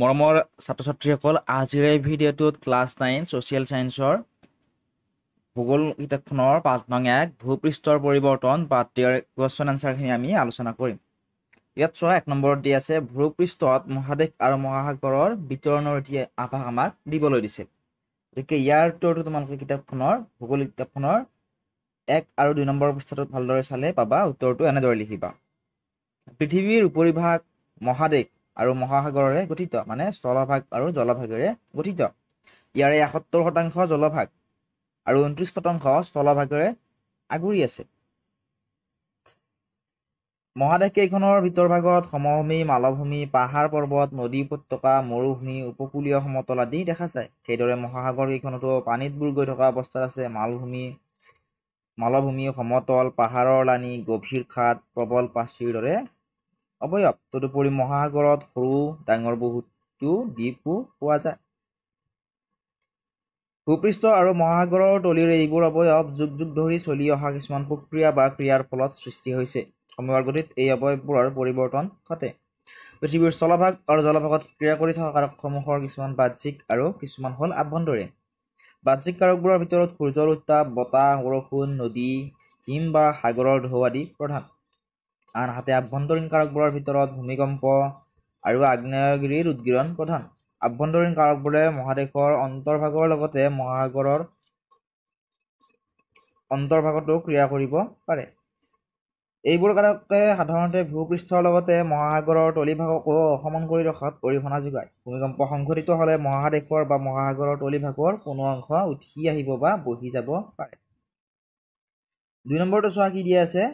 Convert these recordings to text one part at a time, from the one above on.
মৰমৰ ছাত্ৰ ছাত্ৰীসকল আজিৰ এই ভিডিঅ'টোত ক্লাছ নাইন ছ'চিয়েল ছায়েন্সৰ ভূগোল কিতাপখনৰ পাঁচ নং এক ভূপৃষ্ঠৰ পৰিৱৰ্তন বা টিয়াৰ কুৱেশ্যন এনচাৰখিনি আমি আলোচনা কৰিম ইয়াত চোৱা এক নম্বৰত দি আছে ভূপৃষ্ঠত মহাদেশ আৰু মহাসাগৰৰ বিতৰণৰ এটি আভাস আমাক দিবলৈ দিছে গতিকে ইয়াৰ উত্তৰটো তোমালোকে কিতাপখনৰ ভূগোল কিতাপখনৰ এক আৰু দুই নম্বৰ পৃষ্ঠাটোত ভালদৰে চালে পাবা উত্তৰটো এনেদৰে লিখিবা পৃথিৱীৰ উপৰিভাগ মহাদেশ আৰু মহাসাগৰেৰে গঠিত মানে স্থলভাগ আৰু জলভাগেৰে গঠিত ইয়াৰে এসত্তৰ শতাংশ জলভাগ আৰু ঊনত্ৰিশ শতাংশ স্থলভাগেৰে আগুৰি আছে মহাদেশ কেইখনৰ ভিতৰ ভাগত সমভূমি মালভূমি পাহাৰ পৰ্বত নদী উপত্যকা মৰুভূমি উপকূলীয় সমতল আদি দেখা যায় সেইদৰে মহাসাগৰ কেইখনতো পানীত বুৰ গৈ থকা অৱস্থাত আছে মালভূমি মালভূমি সমতল পাহাৰৰ লানি গভীৰ খাট প্ৰবল পাচিৰ দৰে অৱয়ৱ তদুপৰি মহাসাগৰত সৰু ডাঙৰ বহুতো দ্বীপো পোৱা যায় ভূপৃষ্ঠ আৰু মহাসাগৰৰ তলিৰ এইবোৰ অৱয়ৱ যুগ যুগ ধৰি চলি অহা কিছুমান প্ৰক্ৰিয়া বা ক্ৰিয়াৰ ফলত সৃষ্টি হৈছে সময়ৰ গতিত এই অৱয়ববোৰৰ পৰিৱৰ্তন ঘটে পৃথিৱীৰ স্থলভাগ আৰু জলভাগত ক্ৰিয়া কৰি থকা কাৰকসমূহৰ কিছুমান বাহ্যিক আৰু কিছুমান হ'ল আভ্যন্তৰীণ বাহ্যিক কাৰকবোৰৰ ভিতৰত সূৰ্যৰ উত্তাপ বতাহ বৰষুণ নদী হিম বা সাগৰৰ ঢৌ আদি প্ৰধান আনহাতে আভ্যন্তৰীণ কাৰকবোৰৰ ভিতৰত ভূমিকম্প আৰু আগ্নেয়গিৰিৰ উদগীৰণ প্ৰধান আভ্যন্তৰীণ কাৰকবোৰে মহাদেশৰ অন্তৰ্ভাগৰ লগতে মহাসাগৰৰ অন্তৰ্ভাগতো ক্ৰিয়া কৰিব পাৰে এইবোৰ কাৰকে সাধাৰণতে ভূপৃষ্ঠৰ লগতে মহাসাগৰৰ তলিভাগকো অসমন কৰি ৰখাত অৰিহণা যোগায় ভূমিকম্প সংঘটিত হ'লে মহাদেশৰ বা মহাসাগৰৰ তলিভাগৰ কোনো অংশ উঠি আহিব বা বহি যাব পাৰে দুই নম্বৰটো চোৱা কি দিয়া আছে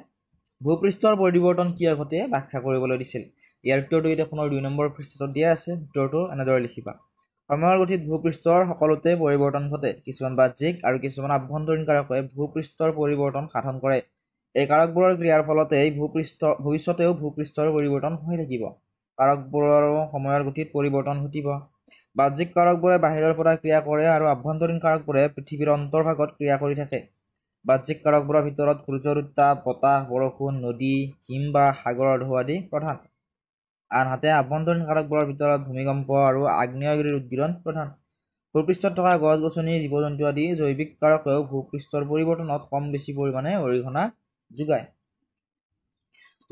ভূপৃষ্ঠৰ পৰিৱৰ্তন কিয় ঘটে ব্যাখ্যা কৰিবলৈ দিছিল ইয়াৰ উত্তৰটো এতিয়া কিতাপখনৰ দুই নম্বৰ পৃষ্ঠাত দিয়া আছে উত্তৰটো এনেদৰে লিখিবা সময়ৰ গতিত ভূপৃষ্ঠৰ সকলোতে পৰিৱৰ্তন ঘটে কিছুমান বাহ্যিক আৰু কিছুমান আভ্যন্তৰীণ কাৰকে ভূপৃষ্ঠৰ পৰিৱৰ্তন সাধন কৰে এই কাৰকবোৰৰ ক্ৰিয়াৰ ফলতেই ভূপৃষ্ঠ ভৱিষ্যতেও ভূপৃষ্ঠৰ পৰিৱৰ্তন হৈ থাকিব কাৰকবোৰৰো সময়ৰ গতিত পৰিৱৰ্তন ঘটিব বাহ্যিক কাৰকবোৰে বাহিৰৰ পৰা ক্ৰিয়া কৰে আৰু আভ্যন্তৰীণ কাৰকবোৰে পৃথিৱীৰ অন্তৰ্ভাগত ক্ৰিয়া কৰি থাকে বাহ্যিক কাৰকবোৰৰ ভিতৰত সূৰ্য সূৰ্যৰোত্তা বতাহ বৰষুণ নদী হিম বা সাগৰৰ ঢৌ আদি প্ৰধান আনহাতে আভ্যন্তৰীণ কাৰকবোৰৰ ভিতৰত ভূমিকম্প আৰু আগ্নেয়গিৰিৰ উদগিৰণ প্ৰধান ভূপৃষ্ঠত থকা গছ গছনি জীৱ জন্তু আদি জৈৱিক কাৰকেও ভূপৃষ্ঠৰ পৰিৱৰ্তনত কম বেছি পৰিমাণে অৰিহণা যোগায়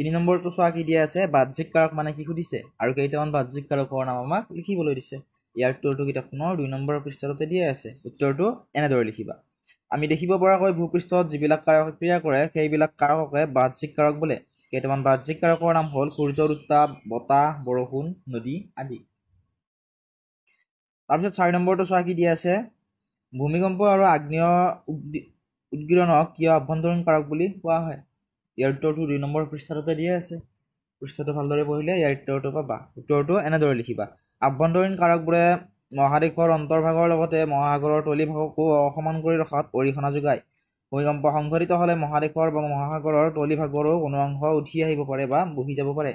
তিনি নম্বৰটো চোৱা কি দিয়া আছে বাহ্যিক কাৰক মানে কি সুধিছে আৰু কেইটামান বাহ্যিক কাৰকৰ নাম আমাক লিখিবলৈ দিছে ইয়াৰ উত্তৰটো কিতাপখনৰ দুই নম্বৰ পৃষ্ঠাততে দিয়া আছে উত্তৰটো এনেদৰে লিখিবা আমি দেখিব পৰাকৈ ভূপৃষ্ঠত যিবিলাক কাৰক ক্ৰিয়া কৰে সেইবিলাক কাৰককে বাহ্যিক কাৰক বোলে কেইটামান বাহ্যিক কাৰকৰ নাম হ'ল সূৰ্যৰ উত্তাপ বতাহ বৰষুণ নদী আদি তাৰপিছত চাৰি নম্বৰটো চোৱা কি দিয়া আছে ভূমিকম্প আৰু আগ্নেয় উদগিৰণক কিয় আভ্যন্তৰীণ কাৰক বুলি কোৱা হয় ইয়াৰ উত্তৰটো দুই নম্বৰ পৃষ্ঠাটোতে দিয়া আছে পৃষ্ঠাটো ভালদৰে পঢ়িলে ইয়াৰ উত্তৰটো পাবা উত্তৰটো এনেদৰে লিখিবা আভ্যন্তৰীণ কাৰকবোৰে মহাদেশৰ অন্তৰ্ভাগৰ লগতে মহাসাগৰৰ তলিভাগকো অসমান কৰি ৰখাত অৰিহণা যোগায় ভূমিকম্প সংঘটিত হ'লে মহাদেশৰ বা মহাসাগৰৰ তলিভাগৰো কোনো অংশ উঠি আহিব পাৰে বা বহি যাব পাৰে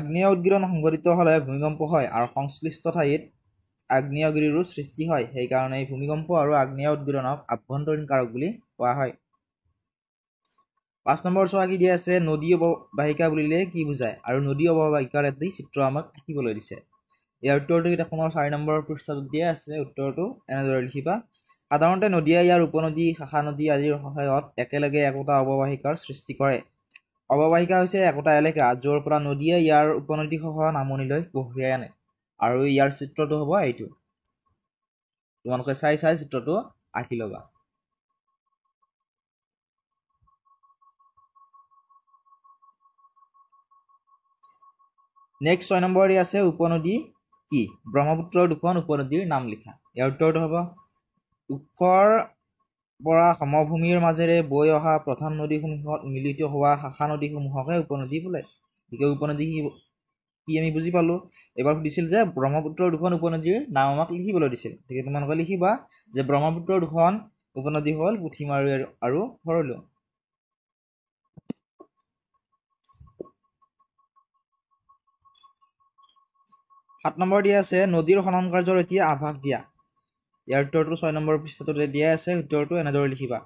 আগ্নেয় উদগিৰণ সংঘটিত হ'লে ভূমিকম্প হয় আৰু সংশ্লিষ্ট ঠাইত আগ্নেয়গিৰিৰো সৃষ্টি হয় সেইকাৰণে এই ভূমিকম্প আৰু আগ্নেয় উদগিৰণক আভ্যন্তৰীণ কাৰক বুলি কোৱা হয় পাঁচ নম্বৰ চোৱা কি দিয়া আছে নদী অৱবাহিকা বুলিলে কি বুজায় আৰু নদী অৱবাহিকাৰ এটি চিত্ৰ আমাক শিকিবলৈ দিছে ইয়াৰ উত্তৰটো কিতাপখনৰ চাৰি নম্বৰ পৃষ্ঠাটোত দিয়া আছে উত্তৰটো এনেদৰে লিখিবা সাধাৰণতে নদীয়ে ইয়াৰ উপনদী শাখা নদী আদিৰ সহায়ত একেলগে একোটা অৱবাহিকাৰ সৃষ্টি কৰে অৱবাহিকা হৈছে একোটা এলেকা য'ৰ পৰা নদীয়ে ইয়াৰ উপনদীসহ নামনিলৈ কঢ়িয়াই আনে আৰু ইয়াৰ চিত্ৰটো হ'ব এইটো তোমালোকে চাই চাই চিত্ৰটো আঁকি ল'বা নেক্সট ছয় নম্বৰ আছে উপনদী কি ব্ৰহ্মপুত্ৰৰ দুখন উপনদীৰ নাম লিখা ইয়াৰ উত্তৰটো হ'ব ওখৰ পৰা সমভূমিৰ মাজেৰে বৈ অহা প্ৰধান নদীসমূহত মিলিত হোৱা শাখা নদীসমূহকে উপনদী বোলে গতিকে উপনদী কি আমি বুজি পালোঁ এবাৰ সুধিছিল যে ব্ৰহ্মপুত্ৰৰ দুখন উপনদীৰ নাম আমাক লিখিবলৈ দিছিল গতিকে তোমালোকে লিখিবা যে ব্ৰহ্মপুত্ৰৰ দুখন উপনদী হ'ল পুঠিমাৰু আৰু সৰলু সাত নম্বৰ দিয়া আছে নদীৰ খনন কাৰ্যৰ এতিয়া আভাস দিয়া ইয়াৰ উত্তৰটো ছয় নম্বৰ পৃষ্ঠাটোতে দিয়া আছে উত্তৰটো এনেদৰে লিখিবা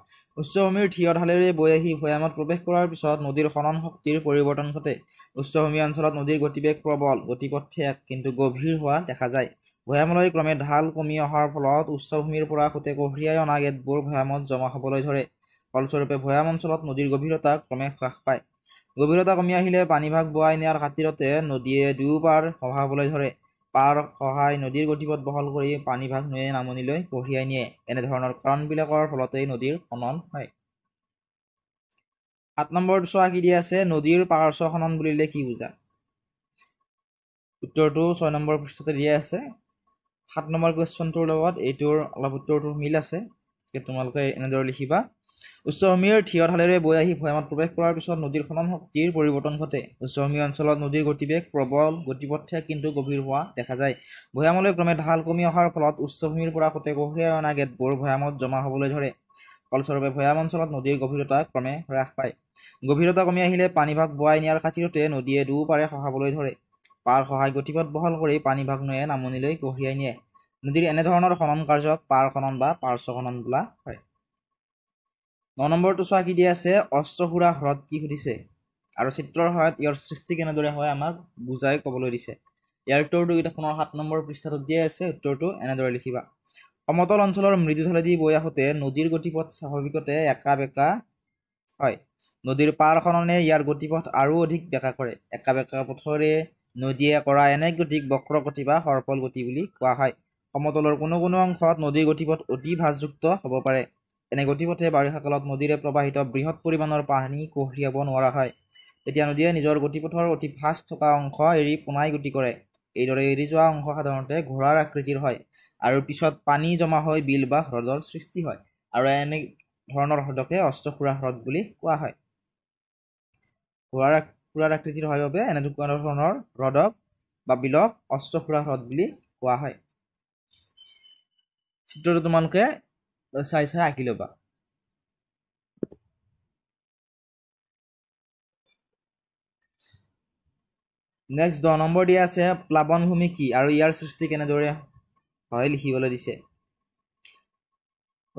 উচ্চভূমিৰ থিয় ঢালেৰে বৈ আহি ভৈয়ামত প্ৰৱেশ কৰাৰ পিছত নদীৰ খনন শক্তিৰ পৰিৱৰ্তন ঘটে উচ্চভূমি অঞ্চলত নদীৰ গতিবেগ প্ৰবল গতিপথ এক কিন্তু গভীৰ হোৱা দেখা যায় ভৈয়ামলৈ ক্ৰমে ঢাল কমি অহাৰ ফলত উচ্চভূমিৰ পৰা সোঁতে কঢ়িয়াই অনা গেটবোৰ ভৈয়ামত জমা হ'বলৈ ধৰে ফলস্বৰূপে ভৈয়াম অঞ্চলত নদীৰ গভীৰতা ক্ৰমে হ্ৰাস পায় গভীৰতা কমি আহিলে পানীভাগ বোৱাই নিয়াৰ খাতিৰতে নদীয়ে সভা হবলৈ ধৰে পাৰ সহায় নদীৰ গতিপথ বহল কৰি পানীভাগ নৈয়ে নামনিলৈ কঢ়িয়াই নিয়ে এনেধৰণৰ কাৰণবিলাকৰ ফলতে নদীৰ খনন হয় সাত নম্বৰ চোৱাকি দিয়া আছে নদীৰ পাৰ্শ্ব খনন বুলিলে কি বুজা উত্তৰটো ছয় নম্বৰ পৃষ্ঠতে দিয়া আছে সাত নম্বৰ কুৱেশ্যনটোৰ লগত এইটোৰ অলপ উত্তৰটো মিল আছে তোমালোকে এনেদৰে লিখিবা উচ্চ উচ্চভূমিৰ থিয় ঢালেৰে বৈ আহি ভৈয়ামত প্ৰৱেশ কৰাৰ পিছত নদীৰ খনন শক্তিৰ পৰিৱৰ্তন ঘটে উচ্চ উচ্চভূমি অঞ্চলত নদীৰ গতিবেগ প্ৰবল গতিপথে কিন্তু গভীৰ হোৱা দেখা যায় ভৈয়ামলৈ ক্ৰমে ঢাল কমি অহাৰ ফলত উচ্চ ভূমিৰ পৰা সতে কঢ়িয়াই অনা গেটবোৰ ভৈয়ামত জমা হ'বলৈ ধৰে ফলস্বৰূপে ভৈয়াম অঞ্চলত নদীৰ গভীৰতা ক্ৰমে হ্ৰাস পায় গভীৰতা কমি আহিলে পানীভাগ বোৱাই নিয়াৰ খাতিৰতে নদীয়ে দুপাৰে সহাবলৈ ধৰে পাৰ সহায় গতিপথ বহল কৰি পানীভাগ নৈয়ে নামনিলৈ কঢ়িয়াই নিয়ে নদীৰ এনেধৰণৰ খনন কাৰ্যক পাৰ খনন বা পাৰ্শ্ব খনন বোলা হয় ন নম্বৰটো চোৱা কি দিয়া আছে অস্ত্ৰ সুৰা হ্ৰদ কি সুধিছে আৰু চিত্ৰৰ সহায়ত ইয়াৰ সৃষ্টি কেনেদৰে হয় আমাক বুজাই ক'বলৈ দিছে ইয়াৰ উত্তৰটো কেইটা ফোনৰ সাত নম্বৰ পৃষ্ঠাটোত দিয়াই আছে উত্তৰটো এনেদৰে লিখিবা সমতল অঞ্চলৰ মৃদুধলেদি বৈ আহোঁতে নদীৰ গতিপথ স্বাভাৱিকতে একা বেকা হয় নদীৰ পাৰ খননে ইয়াৰ গতিপথ আৰু অধিক বেকা কৰে একা বেকা পথৰে নদীয়ে কৰা এনে গতিক বক্ৰ গতি বা সৰ্পল গতি বুলি কোৱা হয় সমতলৰ কোনো কোনো অংশত নদীৰ গতিপথ অতি ভাজযুক্ত হ'ব পাৰে এনে গতিপথে বাৰিষা কালত নদীৰে প্ৰবাহিত বৃহৎ পৰিমাণৰ পানী কঢ়িয়াব নোৱাৰা হয় তেতিয়া নদীয়ে নিজৰ গতিপথৰ অতি ফাষ্ট থকা অংশ এৰি পোনাই গতি কৰে এইদৰে এৰি যোৱা অংশ সাধাৰণতে ঘোঁৰাৰ আকৃতিৰ হয় আৰু পিছত পানী জমা হৈ বিল বা হ্ৰদৰ সৃষ্টি হয় আৰু এনে ধৰণৰ হ্ৰদকে অস্ত্ৰসুৰা হ্ৰদ বুলি কোৱা হয় ঘোঁৰাৰ ঘোঁৰাৰ আকৃতিৰ হয় বাবে এনেকুৱা ধৰণৰ হ্ৰদক বা বিলক অস্ত্ৰসুৰা হ্ৰদ বুলি কোৱা হয় চিত্ৰটো তোমালোকে চাই চাই আঁকি ল'বা নেক্সট দহ নম্বৰ দিয়া আছে প্লাৱন ভূমি কি আৰু ইয়াৰ সৃষ্টি কেনেদৰে হয় লিখিবলৈ দিছে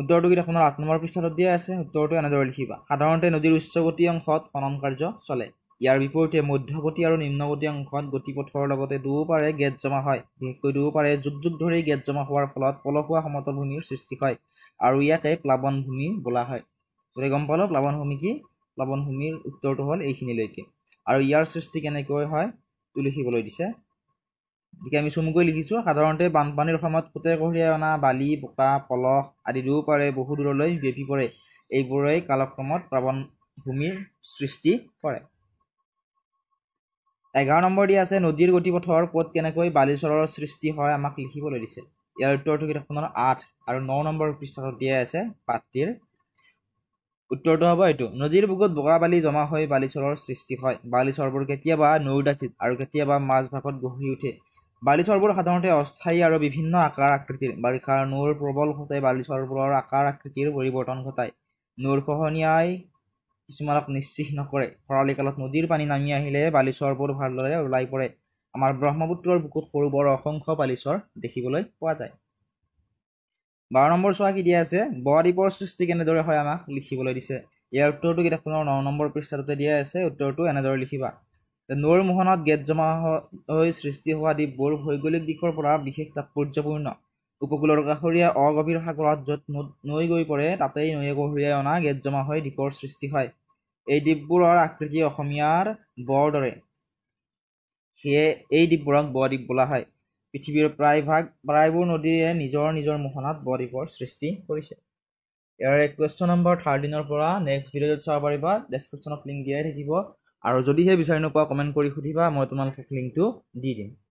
উত্তৰটো কিন্তু আপোনাৰ আঠ নম্বৰ পৃষ্ঠাটোত দিয়া আছে উত্তৰটো এনেদৰে লিখিবা সাধাৰণতে নদীৰ উচ্চগতি অংশত খনন কাৰ্য চলে ইয়াৰ বিপৰীতে মধ্যৱতী আৰু নিম্নৱতী অংশত গতিপথৰ লগতে দুয়োপাৰে গেট জমা হয় বিশেষকৈ দুয়োপাৰে যুগ যুগ ধৰি গেট জমা হোৱাৰ ফলত পলসুৱা সমতল ভূমিৰ সৃষ্টি হয় আৰু ইয়াকে প্লাৱন ভূমি বোলা হয় গতিকে গম পালোঁ প্লাৱন ভূমি কি প্লাৱন ভূমিৰ উত্তৰটো হ'ল এইখিনিলৈকে আৰু ইয়াৰ সৃষ্টি কেনেকৈ হয় লিখিবলৈ দিছে গতিকে আমি চমুকৈ লিখিছোঁ সাধাৰণতে বানপানীৰ সময়ত পোতে কঢ়িয়াই অনা বালি বোকা পলস আদি দুয়োপাৰে বহু দূৰলৈ বিয়পি পৰে এইবোৰেই কালক্ৰমত প্লাৱন ভূমিৰ সৃষ্টি কৰে এঘাৰ নম্বৰ দিয়া আছে নদীৰ গতিপথৰ ক'ত কেনেকৈ বালিচৰৰ সৃষ্টি হয় আমাক লিখিবলৈ দিছিল ইয়াৰ উত্তৰটো কিতাপখনৰ আঠ আৰু ন নম্বৰ পৃষ্ঠাটোত দিয়াই আছে পাত্ৰীৰ উত্তৰটো হ'ব এইটো নদীৰ বুকুত বগা বালি জমা হৈ বালিচৰৰ সৃষ্টি হয় বালিচৰবোৰ কেতিয়াবা নৌদাঠিত আৰু কেতিয়াবা মাজ ভাগত গঢ়ি উঠে বালিচৰবোৰ সাধাৰণতে অস্থায়ী আৰু বিভিন্ন আকাৰ আকৃতিৰ বাৰিষাৰ নৌৰ প্ৰবল হওঁতে বালিচৰবোৰৰ আকাৰ আকৃতিৰ পৰিৱৰ্তন ঘটায় নৌৰ খহনীয়াই কিছুমানক নিশ্চিহ নকৰে খৰালি কালত নদীৰ পানী নামি আহিলে বালিচৰবোৰ ভালদৰে ওলাই পৰে আমাৰ ব্ৰহ্মপুত্ৰৰ বুকুত সৰু বৰ অসংখ্য বালিচৰ দেখিবলৈ পোৱা যায় বাৰ নম্বৰ চোৱা কি দিয়া আছে ব সৃষ্টি কেনেদৰে হয় আমাক লিখিবলৈ দিছে ইয়াৰ উত্তৰটো কিতাপখনৰ ন নম্বৰ পৃষ্ঠাটোতে দিয়া আছে উত্তৰটো এনেদৰে লিখিবা নৈৰ মোহনত গেট জমা হৈ সৃষ্টি হোৱা দ্বীপবোৰ ভৌগোলিক দিশৰ পৰা বিশেষ তাৎপৰ্যপূৰ্ণ উপকূলৰ কাষৰীয়া অগভীৰ সাগৰত য'ত নৈ গৈ পৰে তাতেই নৈয়ে কঢ়িয়াই অনা গেট জমা হৈ দ্বীপৰ সৃষ্টি হয় এই দ্বীপবোৰৰ আকৃতি অসমীয়াৰ বৰ দৰে সেয়ে এই দ্বীপবোৰক দ্বীপ বোলা হয় পৃথিৱীৰ প্ৰায়ভাগ প্ৰায়বোৰ নদীয়ে নিজৰ নিজৰ মোহনাত বদ্বীপৰ সৃষ্টি কৰিছে ইয়াৰে কুৱেশ্যন নম্বৰ থাৰ্টিনৰ পৰা নেক্সট ভিডিঅ'ত চাব পাৰিবা ডেছক্ৰিপশ্যনত লিংক দিয়াই থাকিব আৰু যদিহে বিচাৰি নোপোৱা কমেণ্ট কৰি সুধিবা মই তোমালোকক লিংকটো দি দিম